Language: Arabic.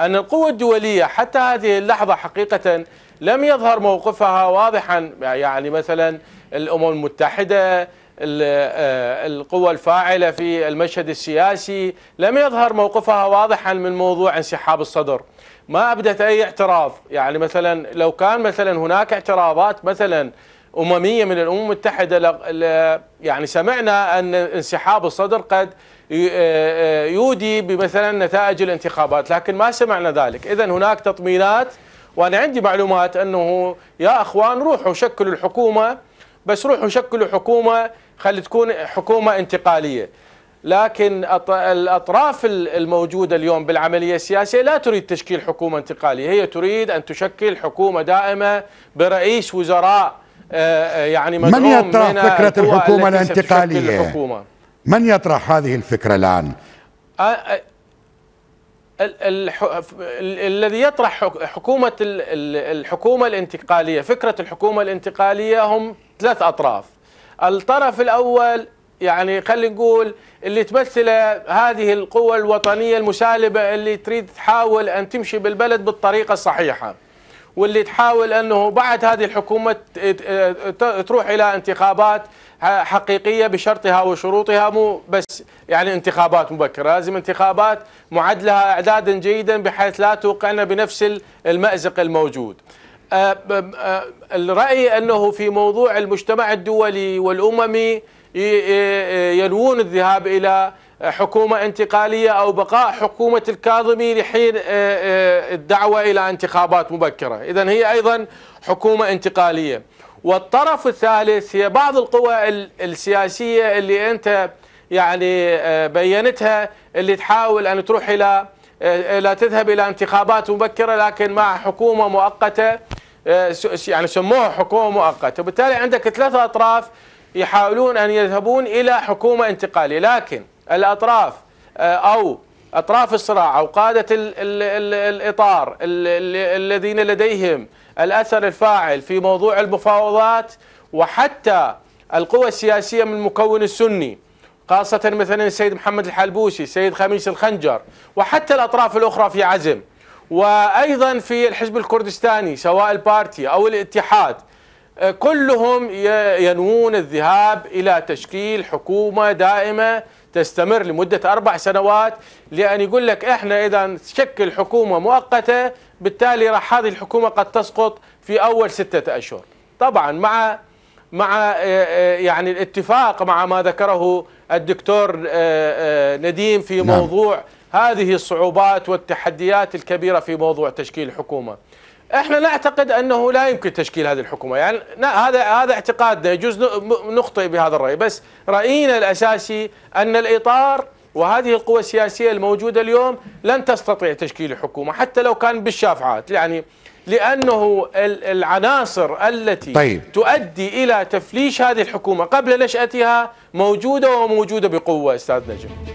أن القوة الدولية حتى هذه اللحظة حقيقة لم يظهر موقفها واضحا يعني مثلا الأمم المتحدة آه، القوى الفاعلة في المشهد السياسي لم يظهر موقفها واضحا من موضوع انسحاب الصدر ما أبدت أي اعتراض يعني مثلا لو كان مثلا هناك اعتراضات مثلا أممية من الأمم المتحدة يعني سمعنا أن انسحاب الصدر قد آه، آه، يودي بمثلا نتائج الانتخابات لكن ما سمعنا ذلك إذا هناك تطمينات وأنا عندي معلومات أنه يا أخوان روحوا شكلوا الحكومة بس روحوا شكلوا حكومة خلي تكون حكومة انتقالية لكن الأطراف الموجودة اليوم بالعملية السياسية لا تريد تشكيل حكومة انتقالية هي تريد أن تشكل حكومة دائمة برئيس وزراء آه، آه، يعني من يطرح فكرة الحكومة الانتقالية الحكومة. من يطرح هذه الفكرة الآن آه، الذي يطرح حكومة الحكومة الانتقالية فكرة الحكومة الانتقالية هم ثلاث أطراف الطرف الأول يعني خلينا نقول اللي تمثله هذه القوى الوطنية المسالبة اللي تريد تحاول أن تمشي بالبلد بالطريقة الصحيحة واللي تحاول انه بعد هذه الحكومه تروح الى انتخابات حقيقيه بشرطها وشروطها مو بس يعني انتخابات مبكره، لازم انتخابات معدلها اعدادا جيدا بحيث لا توقعنا بنفس المازق الموجود. أه، أه، الراي انه في موضوع المجتمع الدولي والاممي ينوون الذهاب الى حكومة انتقالية أو بقاء حكومة الكاظمي لحين آه، آه، الدعوة إلى انتخابات مبكرة إذا هي أيضا حكومة انتقالية والطرف الثالث هي بعض القوى السياسية اللي أنت يعني آه، بينتها اللي تحاول أن تروح إلى لا تذهب إلى انتخابات مبكرة لكن مع حكومة مؤقتة يعني سموها حكومة مؤقتة وبالتالي عندك ثلاثة أطراف يحاولون أن يذهبون إلى حكومة انتقالية لكن الأطراف آه، أو أطراف الصراع أو قادة الـ الـ الإطار الذين لديهم الأثر الفاعل في موضوع المفاوضات وحتى القوى السياسية من المكون السني خاصة مثلا السيد محمد الحلبوسي السيد خميس الخنجر وحتى الأطراف الأخرى في عزم وأيضا في الحزب الكردستاني سواء البارتي أو الاتحاد كلهم ينوون الذهاب إلى تشكيل حكومة دائمة تستمر لمدة أربع سنوات لأن يقول لك إحنا إذا نشكل حكومة مؤقتة بالتالي راح هذه الحكومة قد تسقط في أول ستة أشهر طبعا مع مع آه، آه، يعني الاتفاق مع ما ذكره الدكتور آه، نديم في نعم. موضوع نعم. هذه الصعوبات والتحديات الكبيرة في موضوع تشكيل الحكومة احنا نعتقد انه لا يمكن تشكيل هذه الحكومه يعني هذا هذا اعتقادنا يجوز نخطئ بهذا الراي بس راينا الاساسي ان الاطار وهذه القوى السياسيه الموجوده اليوم لن تستطيع تشكيل حكومه حتى لو كان بالشافعات يعني لانه العناصر التي طيب. تؤدي الى تفليش هذه الحكومه قبل نشاتها موجوده وموجوده بقوه استاذ نجم